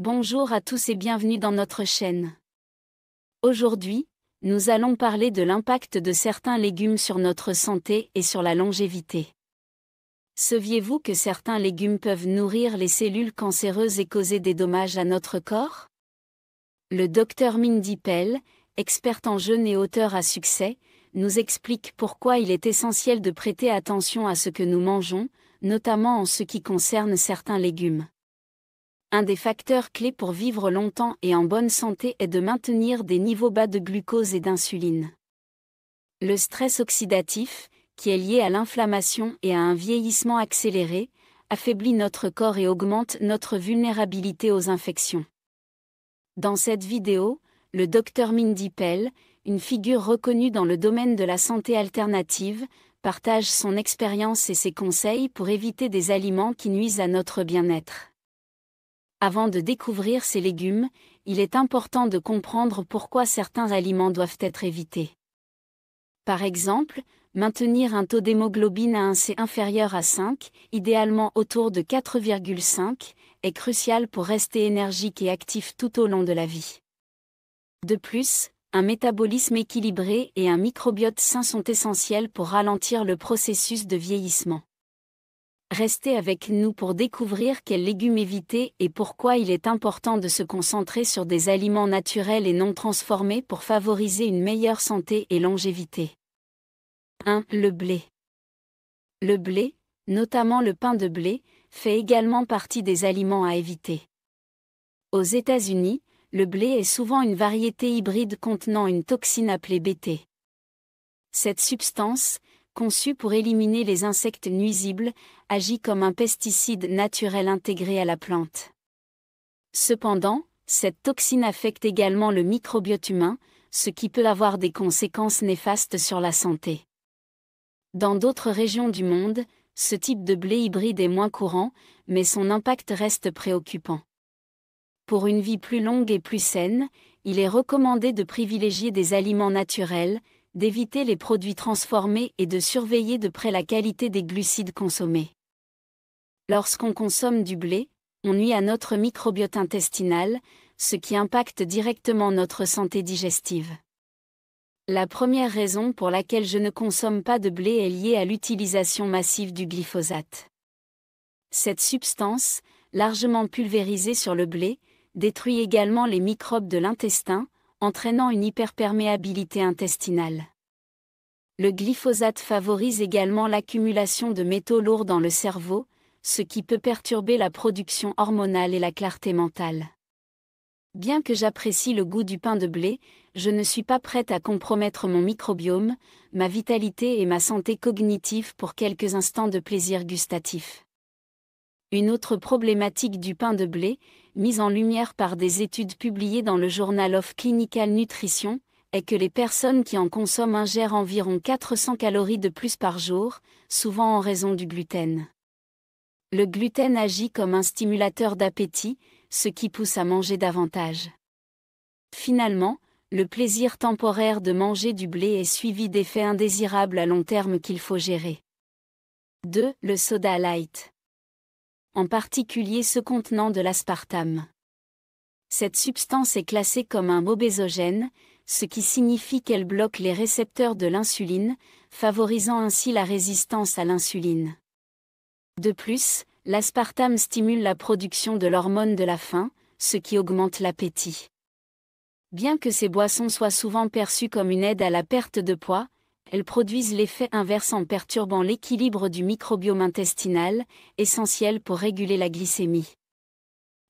Bonjour à tous et bienvenue dans notre chaîne. Aujourd'hui, nous allons parler de l'impact de certains légumes sur notre santé et sur la longévité. Saviez-vous que certains légumes peuvent nourrir les cellules cancéreuses et causer des dommages à notre corps Le docteur Mindy Pell, experte en jeûne et auteur à succès, nous explique pourquoi il est essentiel de prêter attention à ce que nous mangeons, notamment en ce qui concerne certains légumes. Un des facteurs clés pour vivre longtemps et en bonne santé est de maintenir des niveaux bas de glucose et d'insuline. Le stress oxydatif, qui est lié à l'inflammation et à un vieillissement accéléré, affaiblit notre corps et augmente notre vulnérabilité aux infections. Dans cette vidéo, le docteur Mindy Pell, une figure reconnue dans le domaine de la santé alternative, partage son expérience et ses conseils pour éviter des aliments qui nuisent à notre bien-être. Avant de découvrir ces légumes, il est important de comprendre pourquoi certains aliments doivent être évités. Par exemple, maintenir un taux d'hémoglobine à un c inférieur à 5, idéalement autour de 4,5, est crucial pour rester énergique et actif tout au long de la vie. De plus, un métabolisme équilibré et un microbiote sain sont essentiels pour ralentir le processus de vieillissement. Restez avec nous pour découvrir quels légumes éviter et pourquoi il est important de se concentrer sur des aliments naturels et non transformés pour favoriser une meilleure santé et longévité. 1. Le blé. Le blé, notamment le pain de blé, fait également partie des aliments à éviter. Aux États-Unis, le blé est souvent une variété hybride contenant une toxine appelée BT. Cette substance, conçu pour éliminer les insectes nuisibles, agit comme un pesticide naturel intégré à la plante. Cependant, cette toxine affecte également le microbiote humain, ce qui peut avoir des conséquences néfastes sur la santé. Dans d'autres régions du monde, ce type de blé hybride est moins courant, mais son impact reste préoccupant. Pour une vie plus longue et plus saine, il est recommandé de privilégier des aliments naturels, d'éviter les produits transformés et de surveiller de près la qualité des glucides consommés. Lorsqu'on consomme du blé, on nuit à notre microbiote intestinal, ce qui impacte directement notre santé digestive. La première raison pour laquelle je ne consomme pas de blé est liée à l'utilisation massive du glyphosate. Cette substance, largement pulvérisée sur le blé, détruit également les microbes de l'intestin, entraînant une hyperperméabilité intestinale. Le glyphosate favorise également l'accumulation de métaux lourds dans le cerveau, ce qui peut perturber la production hormonale et la clarté mentale. Bien que j'apprécie le goût du pain de blé, je ne suis pas prête à compromettre mon microbiome, ma vitalité et ma santé cognitive pour quelques instants de plaisir gustatif. Une autre problématique du pain de blé mise en lumière par des études publiées dans le Journal of Clinical Nutrition, est que les personnes qui en consomment ingèrent environ 400 calories de plus par jour, souvent en raison du gluten. Le gluten agit comme un stimulateur d'appétit, ce qui pousse à manger davantage. Finalement, le plaisir temporaire de manger du blé est suivi d'effets indésirables à long terme qu'il faut gérer. 2. Le soda light en particulier ce contenant de l'aspartame. Cette substance est classée comme un obésogène, ce qui signifie qu'elle bloque les récepteurs de l'insuline, favorisant ainsi la résistance à l'insuline. De plus, l'aspartame stimule la production de l'hormone de la faim, ce qui augmente l'appétit. Bien que ces boissons soient souvent perçues comme une aide à la perte de poids, elles produisent l'effet inverse en perturbant l'équilibre du microbiome intestinal, essentiel pour réguler la glycémie.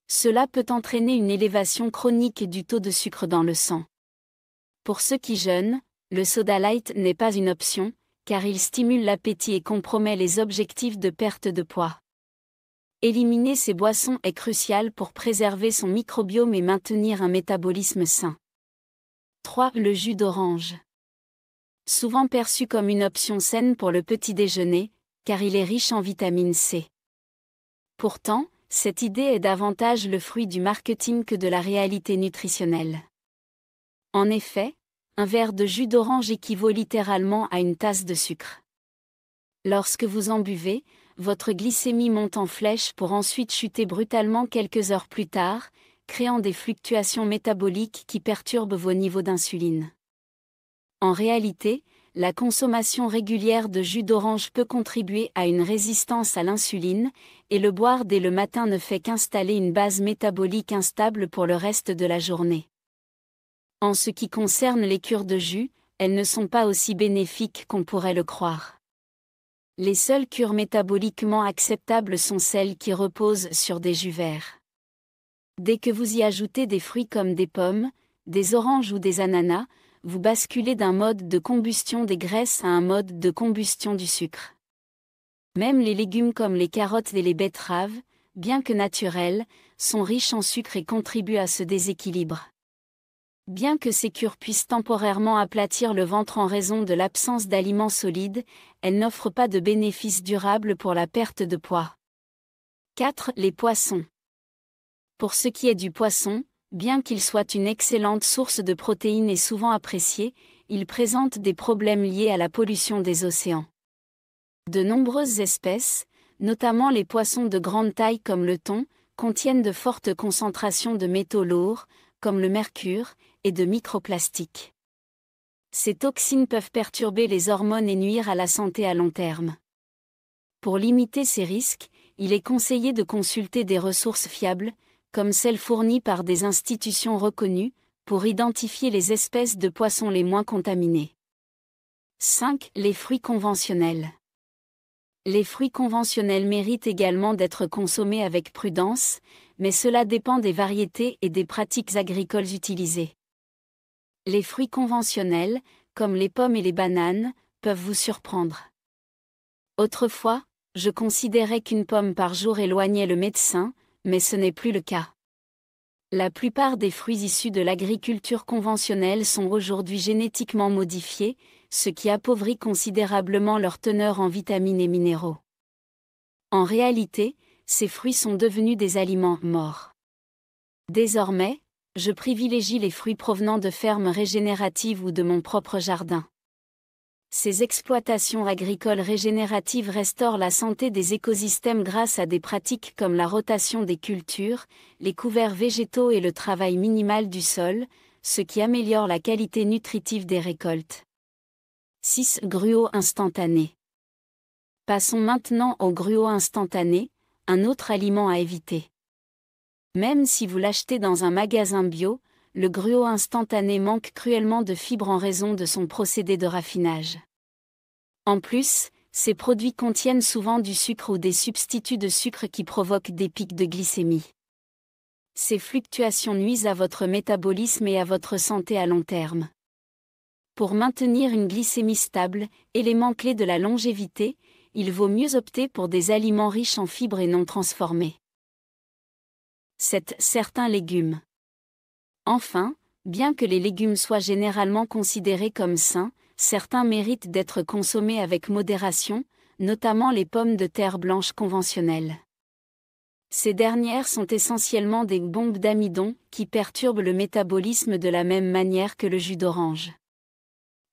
Cela peut entraîner une élévation chronique du taux de sucre dans le sang. Pour ceux qui jeûnent, le soda light n'est pas une option, car il stimule l'appétit et compromet les objectifs de perte de poids. Éliminer ces boissons est crucial pour préserver son microbiome et maintenir un métabolisme sain. 3. Le jus d'orange souvent perçu comme une option saine pour le petit déjeuner, car il est riche en vitamine C. Pourtant, cette idée est davantage le fruit du marketing que de la réalité nutritionnelle. En effet, un verre de jus d'orange équivaut littéralement à une tasse de sucre. Lorsque vous en buvez, votre glycémie monte en flèche pour ensuite chuter brutalement quelques heures plus tard, créant des fluctuations métaboliques qui perturbent vos niveaux d'insuline. En réalité, la consommation régulière de jus d'orange peut contribuer à une résistance à l'insuline, et le boire dès le matin ne fait qu'installer une base métabolique instable pour le reste de la journée. En ce qui concerne les cures de jus, elles ne sont pas aussi bénéfiques qu'on pourrait le croire. Les seules cures métaboliquement acceptables sont celles qui reposent sur des jus verts. Dès que vous y ajoutez des fruits comme des pommes, des oranges ou des ananas, vous basculez d'un mode de combustion des graisses à un mode de combustion du sucre. Même les légumes comme les carottes et les betteraves, bien que naturels, sont riches en sucre et contribuent à ce déséquilibre. Bien que ces cures puissent temporairement aplatir le ventre en raison de l'absence d'aliments solides, elles n'offrent pas de bénéfices durables pour la perte de poids. 4. Les poissons. Pour ce qui est du poisson, Bien qu'il soit une excellente source de protéines et souvent apprécié, il présente des problèmes liés à la pollution des océans. De nombreuses espèces, notamment les poissons de grande taille comme le thon, contiennent de fortes concentrations de métaux lourds, comme le mercure, et de microplastiques. Ces toxines peuvent perturber les hormones et nuire à la santé à long terme. Pour limiter ces risques, il est conseillé de consulter des ressources fiables, comme celles fournies par des institutions reconnues, pour identifier les espèces de poissons les moins contaminées. 5. Les fruits conventionnels. Les fruits conventionnels méritent également d'être consommés avec prudence, mais cela dépend des variétés et des pratiques agricoles utilisées. Les fruits conventionnels, comme les pommes et les bananes, peuvent vous surprendre. Autrefois, je considérais qu'une pomme par jour éloignait le médecin, mais ce n'est plus le cas. La plupart des fruits issus de l'agriculture conventionnelle sont aujourd'hui génétiquement modifiés, ce qui appauvrit considérablement leur teneur en vitamines et minéraux. En réalité, ces fruits sont devenus des aliments morts. Désormais, je privilégie les fruits provenant de fermes régénératives ou de mon propre jardin. Ces exploitations agricoles régénératives restaurent la santé des écosystèmes grâce à des pratiques comme la rotation des cultures, les couverts végétaux et le travail minimal du sol, ce qui améliore la qualité nutritive des récoltes. 6. Gruau instantané. Passons maintenant au gruau instantané, un autre aliment à éviter. Même si vous l'achetez dans un magasin bio, le gruau instantané manque cruellement de fibres en raison de son procédé de raffinage. En plus, ces produits contiennent souvent du sucre ou des substituts de sucre qui provoquent des pics de glycémie. Ces fluctuations nuisent à votre métabolisme et à votre santé à long terme. Pour maintenir une glycémie stable, élément clé de la longévité, il vaut mieux opter pour des aliments riches en fibres et non transformés. 7. Certains légumes. Enfin, bien que les légumes soient généralement considérés comme sains, certains méritent d'être consommés avec modération, notamment les pommes de terre blanches conventionnelles. Ces dernières sont essentiellement des bombes d'amidon qui perturbent le métabolisme de la même manière que le jus d'orange.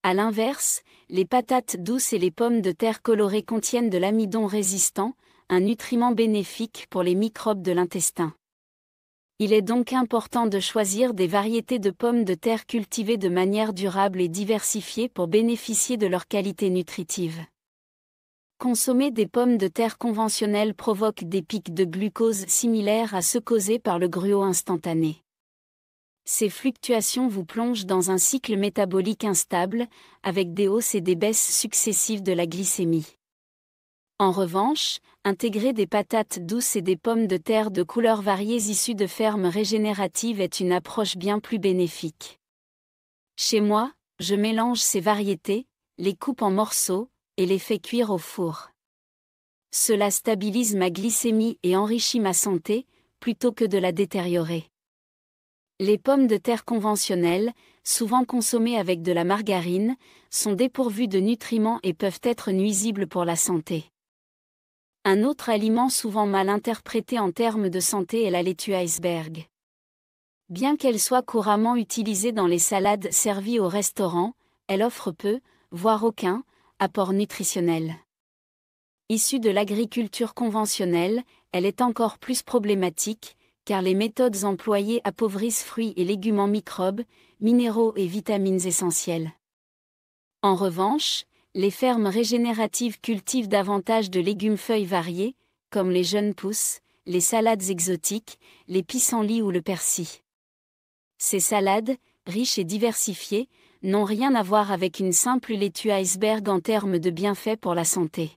A l'inverse, les patates douces et les pommes de terre colorées contiennent de l'amidon résistant, un nutriment bénéfique pour les microbes de l'intestin. Il est donc important de choisir des variétés de pommes de terre cultivées de manière durable et diversifiée pour bénéficier de leur qualité nutritive. Consommer des pommes de terre conventionnelles provoque des pics de glucose similaires à ceux causés par le gruau instantané. Ces fluctuations vous plongent dans un cycle métabolique instable, avec des hausses et des baisses successives de la glycémie. En revanche, intégrer des patates douces et des pommes de terre de couleurs variées issues de fermes régénératives est une approche bien plus bénéfique. Chez moi, je mélange ces variétés, les coupe en morceaux, et les fais cuire au four. Cela stabilise ma glycémie et enrichit ma santé, plutôt que de la détériorer. Les pommes de terre conventionnelles, souvent consommées avec de la margarine, sont dépourvues de nutriments et peuvent être nuisibles pour la santé. Un autre aliment souvent mal interprété en termes de santé est la laitue iceberg. Bien qu'elle soit couramment utilisée dans les salades servies au restaurant, elle offre peu, voire aucun, apport nutritionnel. Issue de l'agriculture conventionnelle, elle est encore plus problématique, car les méthodes employées appauvrissent fruits et légumes en microbes, minéraux et vitamines essentielles. En revanche, les fermes régénératives cultivent davantage de légumes feuilles variés, comme les jeunes pousses, les salades exotiques, les pissenlits ou le persil. Ces salades, riches et diversifiées, n'ont rien à voir avec une simple laitue iceberg en termes de bienfaits pour la santé.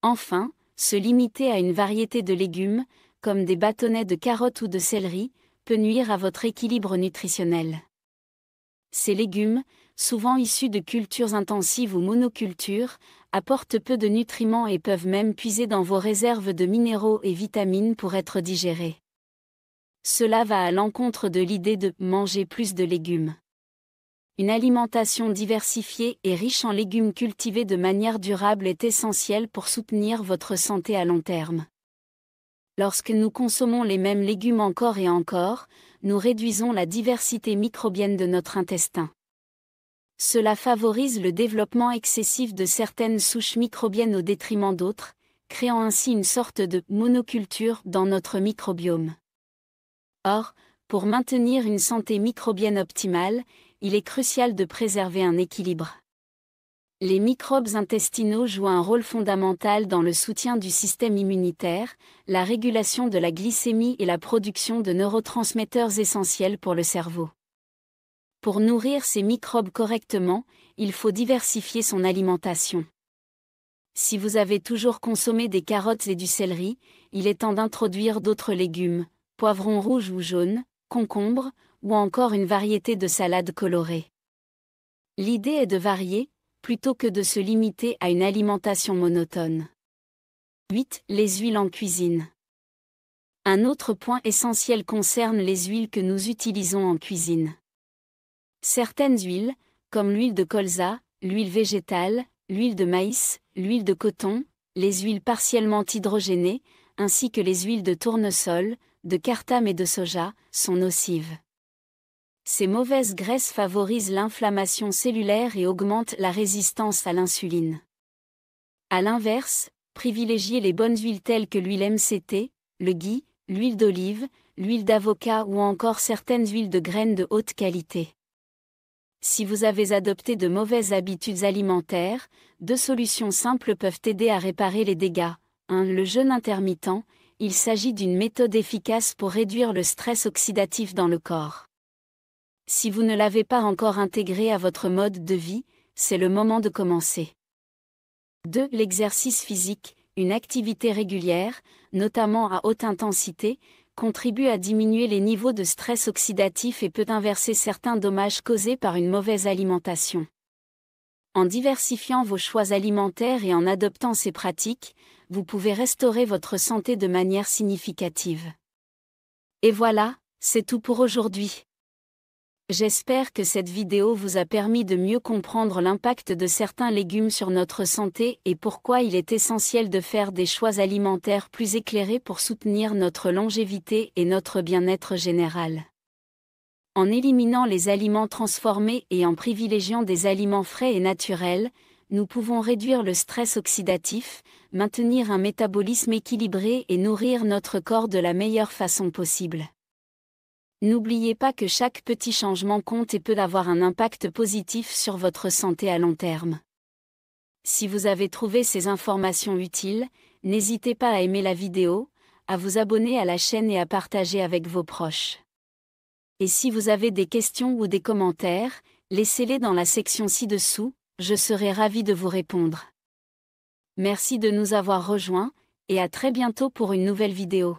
Enfin, se limiter à une variété de légumes, comme des bâtonnets de carottes ou de céleri, peut nuire à votre équilibre nutritionnel. Ces légumes, souvent issus de cultures intensives ou monocultures, apportent peu de nutriments et peuvent même puiser dans vos réserves de minéraux et vitamines pour être digérés. Cela va à l'encontre de l'idée de manger plus de légumes. Une alimentation diversifiée et riche en légumes cultivés de manière durable est essentielle pour soutenir votre santé à long terme. Lorsque nous consommons les mêmes légumes encore et encore, nous réduisons la diversité microbienne de notre intestin. Cela favorise le développement excessif de certaines souches microbiennes au détriment d'autres, créant ainsi une sorte de monoculture dans notre microbiome. Or, pour maintenir une santé microbienne optimale, il est crucial de préserver un équilibre. Les microbes intestinaux jouent un rôle fondamental dans le soutien du système immunitaire, la régulation de la glycémie et la production de neurotransmetteurs essentiels pour le cerveau. Pour nourrir ces microbes correctement, il faut diversifier son alimentation. Si vous avez toujours consommé des carottes et du céleri, il est temps d'introduire d'autres légumes, poivrons rouges ou jaunes, concombres, ou encore une variété de salades colorées. L'idée est de varier, plutôt que de se limiter à une alimentation monotone. 8. Les huiles en cuisine. Un autre point essentiel concerne les huiles que nous utilisons en cuisine. Certaines huiles, comme l'huile de colza, l'huile végétale, l'huile de maïs, l'huile de coton, les huiles partiellement hydrogénées, ainsi que les huiles de tournesol, de cartame et de soja, sont nocives. Ces mauvaises graisses favorisent l'inflammation cellulaire et augmentent la résistance à l'insuline. A l'inverse, privilégiez les bonnes huiles telles que l'huile MCT, le gui, l'huile d'olive, l'huile d'avocat ou encore certaines huiles de graines de haute qualité. Si vous avez adopté de mauvaises habitudes alimentaires, deux solutions simples peuvent aider à réparer les dégâts. 1. Le jeûne intermittent, il s'agit d'une méthode efficace pour réduire le stress oxydatif dans le corps. Si vous ne l'avez pas encore intégré à votre mode de vie, c'est le moment de commencer. 2. L'exercice physique, une activité régulière, notamment à haute intensité, contribue à diminuer les niveaux de stress oxydatif et peut inverser certains dommages causés par une mauvaise alimentation. En diversifiant vos choix alimentaires et en adoptant ces pratiques, vous pouvez restaurer votre santé de manière significative. Et voilà, c'est tout pour aujourd'hui. J'espère que cette vidéo vous a permis de mieux comprendre l'impact de certains légumes sur notre santé et pourquoi il est essentiel de faire des choix alimentaires plus éclairés pour soutenir notre longévité et notre bien-être général. En éliminant les aliments transformés et en privilégiant des aliments frais et naturels, nous pouvons réduire le stress oxydatif, maintenir un métabolisme équilibré et nourrir notre corps de la meilleure façon possible. N'oubliez pas que chaque petit changement compte et peut avoir un impact positif sur votre santé à long terme. Si vous avez trouvé ces informations utiles, n'hésitez pas à aimer la vidéo, à vous abonner à la chaîne et à partager avec vos proches. Et si vous avez des questions ou des commentaires, laissez-les dans la section ci-dessous, je serai ravi de vous répondre. Merci de nous avoir rejoints, et à très bientôt pour une nouvelle vidéo.